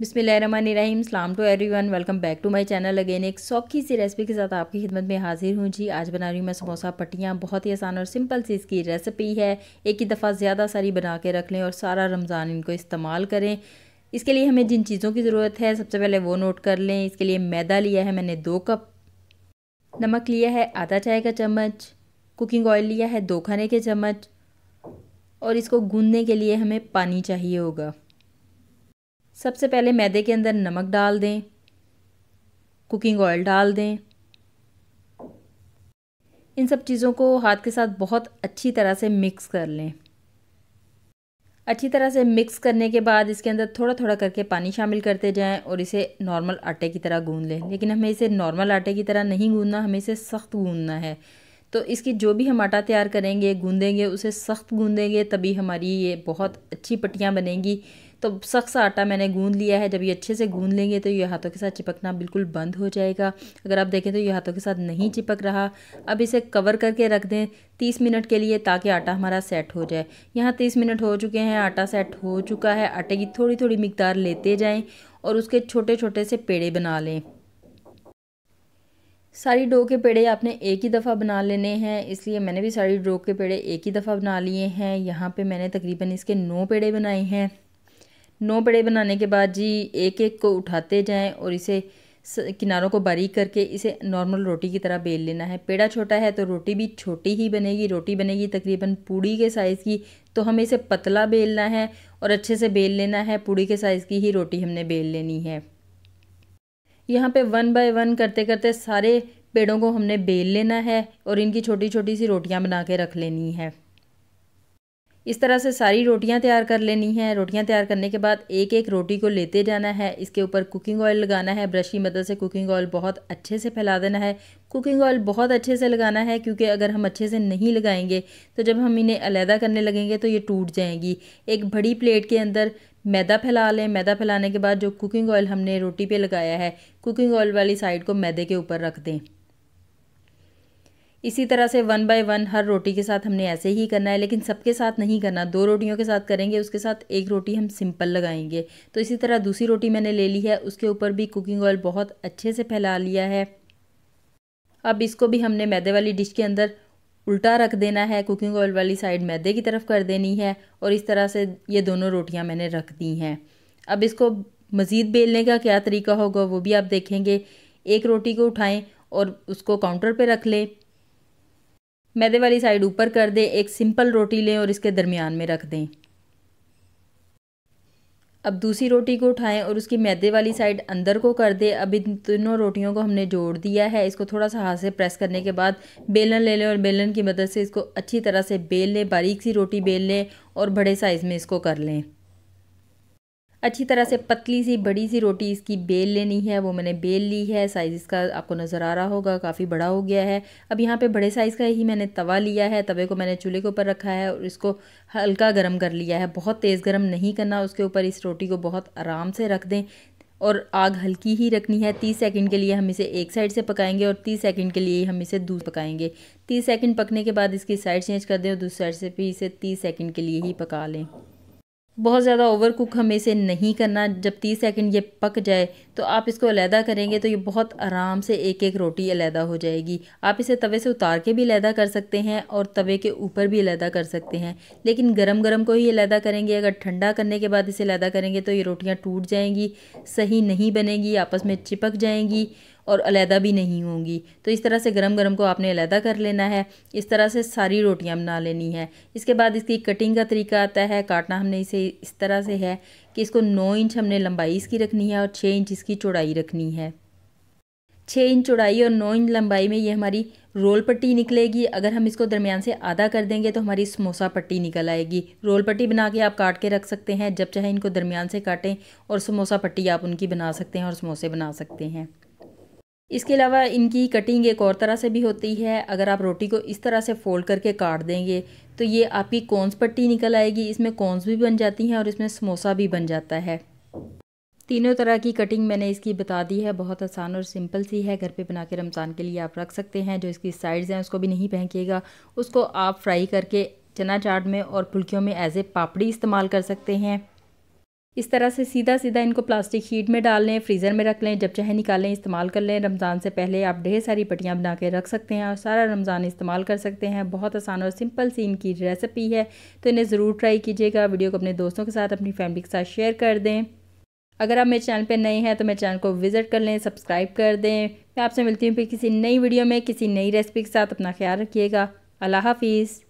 बिसमीम सलाम टू वन welcome back to my channel again एक सौखी सी रेसिपी के साथ आपकी खिदमत में हाजिर हूँ जी आज बना रही हूँ मैं समोसा पट्टियाँ बहुत ही आसान और सिंपल सी इसकी रेसिपी है एक ही दफ़ा ज़्यादा सारी बना के रख लें और सारा रमज़ान इनको इस्तेमाल करें इसके लिए हमें जिन चीज़ों की ज़रूरत है सबसे पहले वो नोट कर लें इसके लिए मैदा लिया है मैंने दो कप नमक लिया है आधा चाय का चम्मच कुकिंग ऑयल लिया है दो खाने के चम्मच और इसको गूंदने के लिए हमें पानी चाहिए होगा सबसे पहले मैदे के अंदर नमक डाल दें कुकिंग ऑयल डाल दें इन सब चीज़ों को हाथ के साथ बहुत अच्छी तरह से मिक्स कर लें अच्छी तरह से मिक्स करने के बाद इसके अंदर थोड़ा थोड़ा करके पानी शामिल करते जाएं और इसे नॉर्मल आटे की तरह गूंद लें लेकिन हमें इसे नॉर्मल आटे की तरह नहीं गूंदना हमें इसे सख्त गूंदना है तो इसकी जो भी हम आटा तैयार करेंगे गूंदेंगे उसे सख्त गूंदेंगे तभी हमारी ये बहुत अच्छी पट्टियाँ बनेंगी तो सख्त सा आटा मैंने गूंद लिया है जब ये अच्छे से गूंद लेंगे तो ये हाथों के साथ चिपकना बिल्कुल बंद हो जाएगा अगर आप देखें तो ये हाथों के साथ नहीं चिपक रहा अब इसे कवर करके रख दें तीस मिनट के लिए ताकि आटा हमारा सेट हो जाए यहाँ तीस मिनट हो चुके हैं आटा सेट हो चुका है आटे की थोड़ी थोड़ी मकदार लेते जाएँ और उसके छोटे छोटे से पेड़े बना लें सारी डो के पेड़े आपने एक ही दफ़ा बना लेने हैं इसलिए मैंने भी सारी डो के पेड़े एक ही दफ़ा बना लिए हैं यहाँ पे मैंने तकरीबन इसके नौ पेड़े बनाए हैं नौ बड़े बनाने के बाद जी एक एक को उठाते जाएं और इसे किनारों को बारीक करके इसे नॉर्मल रोटी की तरह बेल लेना है पेड़ा छोटा है तो रोटी भी छोटी ही बनेगी रोटी बनेगी तकरीबन पूड़ी के साइज़ की तो हमें इसे पतला बेलना है और अच्छे से बेल लेना है पूड़ी के साइज़ की ही रोटी हमने बेल लेनी है यहाँ पे वन बाय वन करते करते सारे पेड़ों को हमने बेल लेना है और इनकी छोटी छोटी सी रोटियाँ बना के रख लेनी है इस तरह से सारी रोटियां तैयार कर लेनी है रोटियां तैयार करने के बाद एक एक रोटी को लेते जाना है इसके ऊपर कुकिंग ऑयल लगाना है ब्रश की मदद से कुकिंग ऑयल बहुत अच्छे से फैला देना है कुकिंग ऑयल बहुत अच्छे से लगाना है क्योंकि अगर हम अच्छे से नहीं लगाएंगे तो जब हम इन्हें अलहदा करने लगेंगे तो ये टूट जाएंगी एक बड़ी प्लेट के अंदर मैदा फैला लें मैदा फैलाने के बाद जो कुकिंग ऑयल हमने रोटी पे लगाया है कुकिंग ऑयल वाली साइड को मैदे के ऊपर रख दें इसी तरह से वन बाय वन हर रोटी के साथ हमने ऐसे ही करना है लेकिन सबके साथ नहीं करना दो रोटियों के साथ करेंगे उसके साथ एक रोटी हम सिंपल लगाएंगे तो इसी तरह दूसरी रोटी मैंने ले ली है उसके ऊपर भी कुकिंग ऑयल बहुत अच्छे से फैला लिया है अब इसको भी हमने मैदे वाली डिश के अंदर उल्टा रख देना है कुकिंग ऑयल वाली साइड मैदे की तरफ कर देनी है और इस तरह से ये दोनों रोटियाँ मैंने रख दी हैं अब इसको मज़ीद बेलने का क्या तरीका होगा वो भी आप देखेंगे एक रोटी को उठाएँ और उसको काउंटर पर रख लें मैदे वाली साइड ऊपर कर दें एक सिंपल रोटी लें और इसके दरमियान में रख दें अब दूसरी रोटी को उठाएं और उसकी मैदे वाली साइड अंदर को कर दें अब इन तीनों रोटियों को हमने जोड़ दिया है इसको थोड़ा सा हाथ से प्रेस करने के बाद बेलन ले लें और बेलन की मदद से इसको अच्छी तरह से बेल लें बारीक सी रोटी बेल लें और बड़े साइज़ में इसको कर लें अच्छी तरह से पतली सी बड़ी सी रोटी इसकी बेल लेनी है वो मैंने बेल ली है साइज़ इसका आपको नज़र आ रहा होगा काफ़ी बड़ा हो गया है अब यहाँ पे बड़े साइज़ का ही मैंने तवा लिया है तवे को मैंने चूल्हे के ऊपर रखा है और इसको हल्का गर्म कर लिया है बहुत तेज़ गर्म नहीं करना उसके ऊपर इस रोटी को बहुत आराम से रख दें और आग हल्की ही रखनी है तीस सेकंड के लिए हम इसे एक साइड से पकाएंगे और तीस सेकंड के लिए हम इसे दूध पकाएंगे तीस सेकंड पकने के बाद इसकी साइड चेंज कर दें और दूसरी साइड से भी इसे तीस सेकंड के लिए ही पका लें बहुत ज़्यादा ओवर कुक हमें इसे नहीं करना जब तीस सेकंड ये पक जाए तो आप इसको अलहदा करेंगे तो ये बहुत आराम से एक एक रोटी अलहदा हो जाएगी आप इसे तवे से उतार के भी अलहदा कर सकते हैं और तवे के ऊपर भी अलहदा कर सकते हैं लेकिन गरम गरम को ही अलहदा करेंगे अगर ठंडा करने के बाद इसे अलहदा करेंगे तो ये रोटियाँ टूट जाएँगी सही नहीं बनेगी आपस में चिपक जाएँगी और अलहदा भी नहीं होंगी तो इस तरह से गरम गरम को आपने अलहदा कर लेना है इस तरह से सारी रोटियां बना लेनी है इसके बाद इसकी कटिंग का तरीका आता है काटना हमने इसे इस तरह से है कि इसको नौ इंच हमने लंबाई इसकी रखनी है और छः इंच इसकी चौड़ाई रखनी है छः इंच चौड़ाई और नौ इंच लंबाई में ये हमारी रोल पट्टी निकलेगी अगर हम इसको दरमियान से आधा कर देंगे तो हमारी समोसा पट्टी निकल आएगी रोल पट्टी बना के आप काट के रख सकते हैं जब चाहे इनको दरमियान से काटें और समोसा पट्टी आप उनकी बना सकते हैं और समोसे बना सकते हैं इसके अलावा इनकी कटिंग एक और तरह से भी होती है अगर आप रोटी को इस तरह से फोल्ड करके काट देंगे तो ये आपकी कॉन्स पट्टी निकल आएगी इसमें कॉन्स भी बन जाती हैं और इसमें समोसा भी बन जाता है तीनों तरह की कटिंग मैंने इसकी बता दी है बहुत आसान और सिंपल सी है घर पे बना के रमज़ान के लिए आप रख सकते हैं जो इसकी साइड्स हैं उसको भी नहीं पहनकिएगा उसको आप फ्राई करके चना चाट में और फुल्कियों में एज ए पापड़ी इस्तेमाल कर सकते हैं इस तरह से सीधा सीधा इनको प्लास्टिक हीट में डाल लें फ्रीज़र में रख लें जब चाहे निकालें इस्तेमाल कर लें रमज़ान से पहले आप ढेर सारी पटियाँ बना के रख सकते हैं और सारा रमज़ान इस्तेमाल कर सकते हैं बहुत आसान और सिंपल सी इनकी रेसिपी है तो इन्हें ज़रूर ट्राई कीजिएगा वीडियो को अपने दोस्तों के साथ अपनी फैमिली के साथ शेयर कर दें अगर आप मेरे चैनल पर नए हैं तो मेरे चैनल को विज़िट कर लें सब्सक्राइब कर दें मैं आपसे मिलती हूँ फिर किसी नई वीडियो में किसी नई रेसिपी के साथ अपना ख्याल रखिएगा अल्लाह हाफिज़